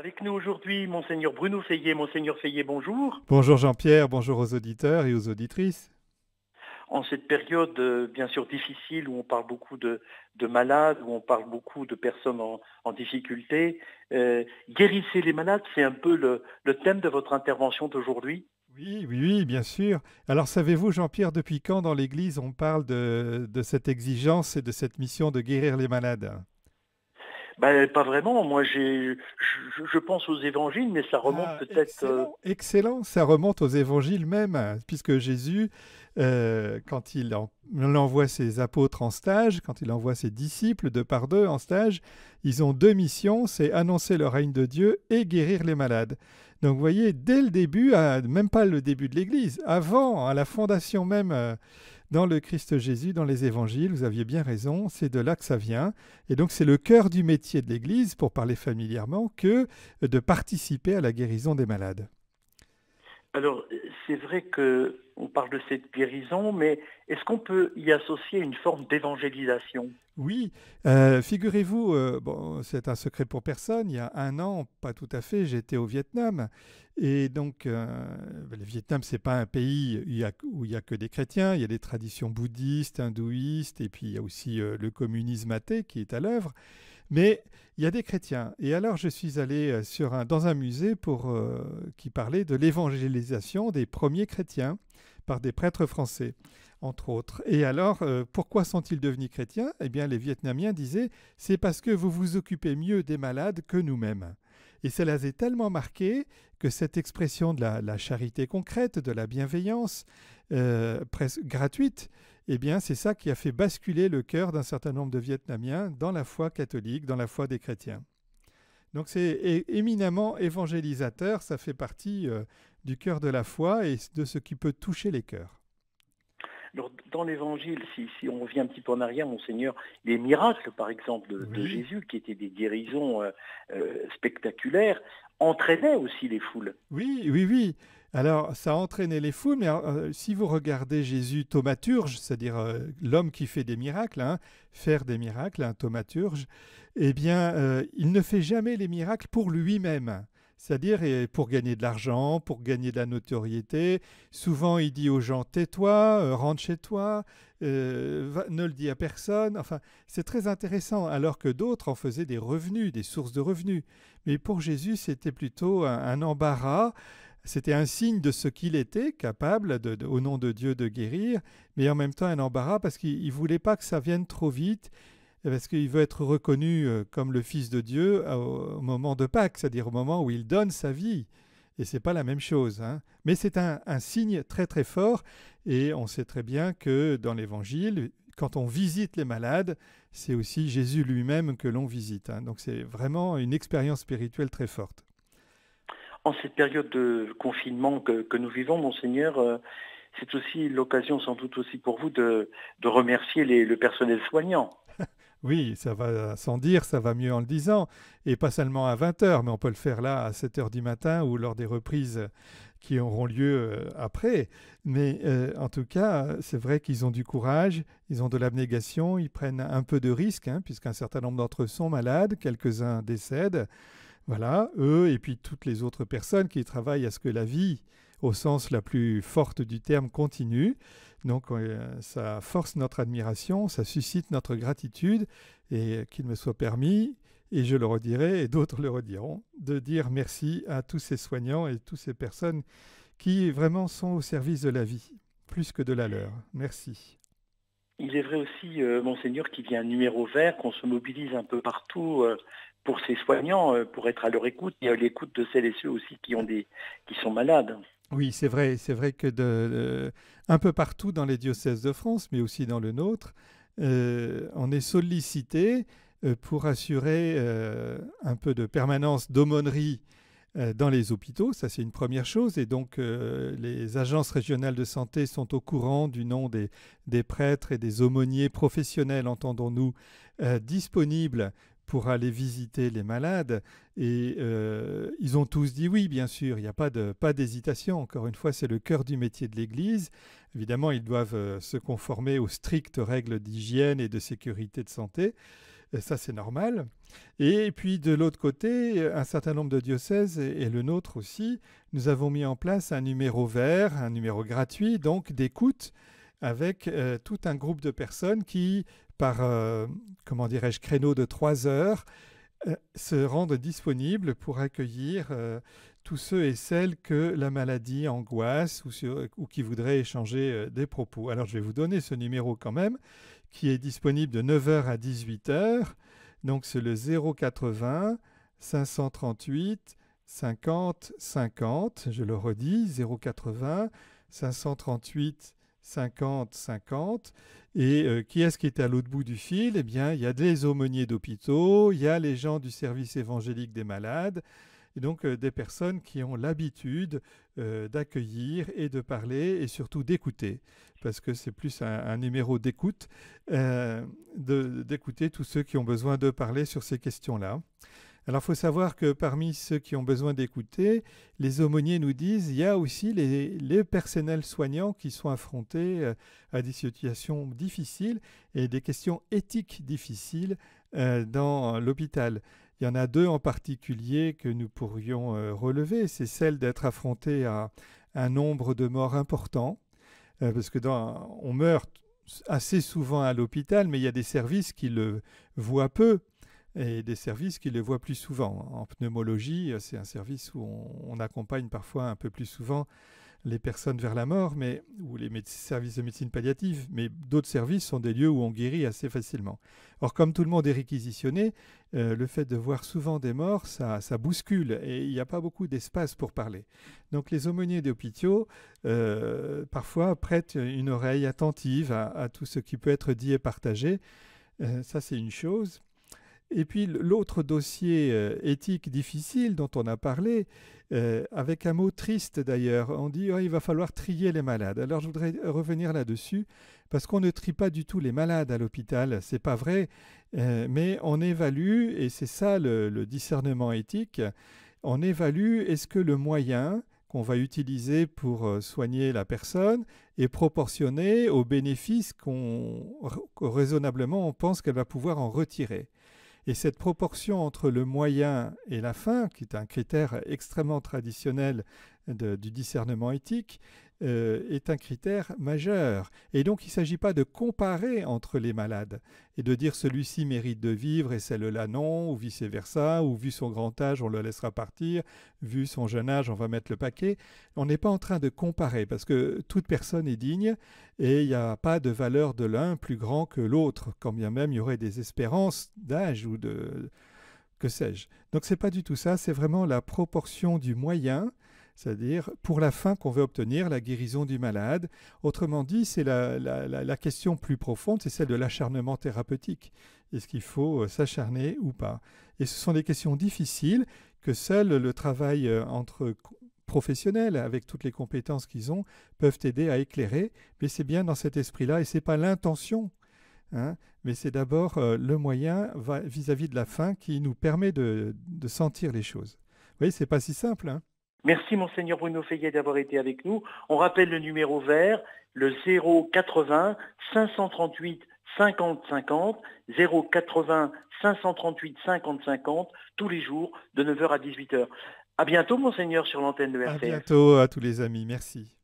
Avec nous aujourd'hui, Monseigneur Bruno Feillet. Monseigneur Feillet, bonjour. Bonjour Jean-Pierre, bonjour aux auditeurs et aux auditrices. En cette période euh, bien sûr difficile où on parle beaucoup de, malades, où on parle beaucoup de personnes en, difficulté, euh, guérissez les malades, c'est un peu le, thème de votre intervention d'aujourd'hui. Oui, oui, oui, bien sûr. Alors savez-vous, Jean-Pierre, depuis quand dans l'Église on parle de cette exigence et de cette mission de guérir les malades ben, pas vraiment. Moi, j'ai, je, pense aux évangiles, mais ça ah, remonte peut-être. Euh, excellent. ça remonte aux évangiles même, puisque Jésus, euh, quand il, en, envoie ses apôtres en stage, quand il envoie ses disciples de par deux en stage, ils ont deux missions c'est annoncer le règne de Dieu et guérir les malades. Donc, vous voyez, dès le début, même pas le début de l'Église, avant, à la fondation même. Euh, dans le Christ Jésus, dans les évangiles, vous aviez bien raison, c'est de là que ça vient. Et donc c'est le cœur du métier de l'Église, pour parler familièrement, que de participer à la guérison des malades. Alors, c'est vrai qu'on parle de cette guérison, mais est-ce qu'on peut y associer une forme d'évangélisation Oui, euh, figurez-vous, euh, bon, c'est un secret pour personne, il y a un an, pas tout à fait, j'étais au Vietnam. Et donc, euh, ben, le Vietnam, c'est pas un pays où il n'y a, que des chrétiens, il y a des traditions bouddhistes, hindouistes, et puis il y a aussi le communisme athée qui est à l'œuvre. Mais il y a des chrétiens. Et alors, je suis allé euh, dans un musée euh, qui parlait de l'évangélisation des premiers chrétiens par des prêtres français, entre autres. Et alors, euh, pourquoi sont-ils devenus chrétiens Eh bien, les Vietnamiens disaient, c'est parce que vous vous occupez mieux des malades que nous-mêmes. Et cela les tellement marqué que cette expression de la, charité concrète, de la bienveillance, presque gratuite, eh bien c'est ça qui a fait basculer le cœur d'un certain nombre de Vietnamiens dans la foi catholique, dans la foi des chrétiens. Donc c'est éminemment évangélisateur, ça fait partie euh, du cœur de la foi et de ce qui peut toucher les cœurs. dans l'évangile, si, on revient un petit peu en arrière, Monseigneur, les miracles, par exemple, de, Jésus, qui étaient des guérisons euh, euh, spectaculaires, entraînaient aussi les foules. Oui, oui, oui. Alors, ça a entraîné les fous, mais euh, euh, si vous regardez Jésus thaumaturge, c'est-à-dire euh, l'homme qui fait des miracles, hein, faire des miracles, un thaumaturge, eh bien, il ne fait jamais les miracles pour lui-même. C'est-à-dire pour gagner de l'argent, pour gagner de la notoriété. Souvent, il dit aux gens tais-toi, rentre chez toi, ne le dis à personne. Enfin, c'est très intéressant, alors que d'autres en faisaient des revenus, des sources de revenus. Mais pour Jésus, c'était plutôt un embarras. C'était un signe de ce qu'il était capable, au nom de Dieu, de guérir, mais en même temps un embarras parce qu'il ne voulait pas que ça vienne trop vite, parce qu'il veut être reconnu euh, comme le Fils de Dieu euh, au, moment de Pâques, c'est-à-dire au moment où il donne sa vie. Et c'est pas la même chose. Hein. Mais c'est un, signe très très fort, et on sait très bien que dans l'Évangile, quand on visite les malades, c'est aussi Jésus lui-même que l'on visite. Hein. Donc c'est vraiment une expérience spirituelle très forte en cette période de confinement que, nous vivons, monseigneur, euh, c'est aussi l'occasion sans doute aussi pour vous de, remercier les, le personnel soignant. Oui, ça va sans dire, ça va mieux en le disant, et pas seulement à 20h, mais on peut le faire là à 7h du matin ou lors des reprises qui auront lieu euh, après. Mais euh, en tout cas, c'est vrai qu'ils ont du courage, ils ont de l'abnégation, ils prennent un peu de risque, hein, puisqu'un certain nombre d'entre eux sont malades, quelques-uns décèdent. Voilà, eux et puis toutes les autres personnes qui travaillent à ce que la vie, au sens la plus forte du terme, continue. Donc euh, ça force notre admiration, ça suscite notre gratitude et qu'il me soit permis, et je le redirai et d'autres le rediront, de dire merci à tous ces soignants et toutes ces personnes qui vraiment sont au service de la vie, plus que de la leur. Merci. Il est vrai aussi, euh, monseigneur, qu'il y a un numéro vert, qu'on se mobilise un peu partout. Euh, pour ces soignants, euh, pour être à leur écoute et à l'écoute de celles et ceux aussi qui, ont des, qui sont malades. Oui, c'est vrai, c'est vrai que de, euh, un peu partout dans les diocèses de France, mais aussi dans le nôtre, euh, on est sollicité pour assurer un peu de permanence d'aumônerie dans les hôpitaux, ça c'est une première chose, et donc les agences régionales de santé sont au courant du nom des, des prêtres et des aumôniers professionnels, entendons-nous, disponibles pour aller visiter les malades. Et euh, ils ont tous dit oui, bien sûr, il n'y a pas d'hésitation. Pas Encore une fois, c'est le cœur du métier de l'Église. Évidemment, ils doivent euh, se conformer aux strictes règles d'hygiène et de sécurité de santé. ça, c'est normal. Et puis, de l'autre côté, un certain nombre de diocèses, et, le nôtre aussi, nous avons mis en place un numéro vert, un numéro gratuit, donc d'écoute avec euh, tout un groupe de personnes qui par, euh, comment dirais-je, créneau de trois heures, euh, se rendre disponible pour accueillir euh, tous ceux et celles que la maladie angoisse ou, ou qui voudraient échanger des propos. Alors je vais vous donner ce numéro quand même, qui est disponible de 9h à 18h. Donc c'est le 080 538 50 50. Je le redis, 080 538 50 50-50. Et euh, qui est-ce qui est à l'autre bout du fil Eh bien, il y a des aumôniers d'hôpitaux, il y a les gens du service évangélique des malades, et donc euh, des personnes qui ont l'habitude euh, d'accueillir et de parler et surtout d'écouter, parce que c'est plus un numéro d'écoute, d'écouter tous ceux qui ont besoin de parler sur ces questions-là. Alors, il faut savoir que parmi ceux qui ont besoin d'écouter, les aumôniers nous disent il y a aussi les, personnels soignants qui sont affrontés euh, à des situations difficiles et des questions éthiques difficiles euh, dans l'hôpital. Il y en a deux en particulier que nous pourrions euh, relever c'est celle d'être affronté à un nombre de morts important, parce que on meurt assez souvent à l'hôpital, mais il y a des services qui le voient peu et des services qui les voient plus souvent. En pneumologie, c'est un service où on, accompagne parfois un peu plus souvent les personnes vers la mort, mais ou les services de médecine palliative, mais d'autres services sont des lieux où on guérit assez facilement. Or, comme tout le monde est réquisitionné, euh, le fait de voir souvent des morts, ça, ça bouscule et il n'y a pas beaucoup d'espace pour parler. Donc, les aumôniers d'hôpitaux euh, parfois prêtent une oreille attentive à, tout ce qui peut être dit et partagé. Euh, ça, c'est une chose. Et puis l'autre dossier euh, éthique difficile dont on a parlé, euh, avec un mot triste d'ailleurs, on dit oh, il va falloir trier les malades. Alors je voudrais euh, revenir là-dessus parce qu'on ne trie pas du tout les malades à l'hôpital, c'est pas vrai, mais on évalue et c'est ça le, discernement éthique. On évalue est-ce que le moyen qu'on va utiliser pour soigner la personne est proportionné aux bénéfices qu'on raisonnablement on pense qu'elle va pouvoir en retirer. Et cette proportion entre le moyen et la fin, qui est un critère extrêmement traditionnel du discernement éthique, euh, est un critère majeur. Et donc il ne s'agit pas de comparer entre les malades et de dire celui-ci mérite de vivre et celle-là non, ou vice-versa, ou vu son grand âge on le laissera partir, vu son jeune âge on va mettre le paquet. On n'est pas en train de comparer parce que toute personne est digne et il n'y a pas de valeur de l'un plus grand que l'autre, quand bien même il y aurait des espérances d'âge ou de que sais-je. Donc c'est pas du tout ça, c'est vraiment la proportion du moyen c'est-à-dire pour la fin qu'on veut obtenir, la guérison du malade. Autrement dit, c'est la, question plus profonde, c'est celle de l'acharnement thérapeutique. Est-ce qu'il faut euh, s'acharner ou pas Et ce sont des questions difficiles que seul le travail euh, entre professionnels, avec toutes les compétences qu'ils ont, peuvent aider à éclairer, mais c'est bien dans cet esprit-là, et ce n'est pas l'intention Hein, mais c'est d'abord euh, le moyen vis-à-vis de la fin qui nous permet de, de sentir les choses. Vous voyez, c'est pas si simple. Hein Merci monseigneur Bruno Feillet d'avoir été avec nous. On rappelle le numéro vert, le 080 538 50 50, 080 538 50 50, tous les jours de 9h à 18h. A bientôt monseigneur sur l'antenne de RTL. A bientôt à tous les amis, merci.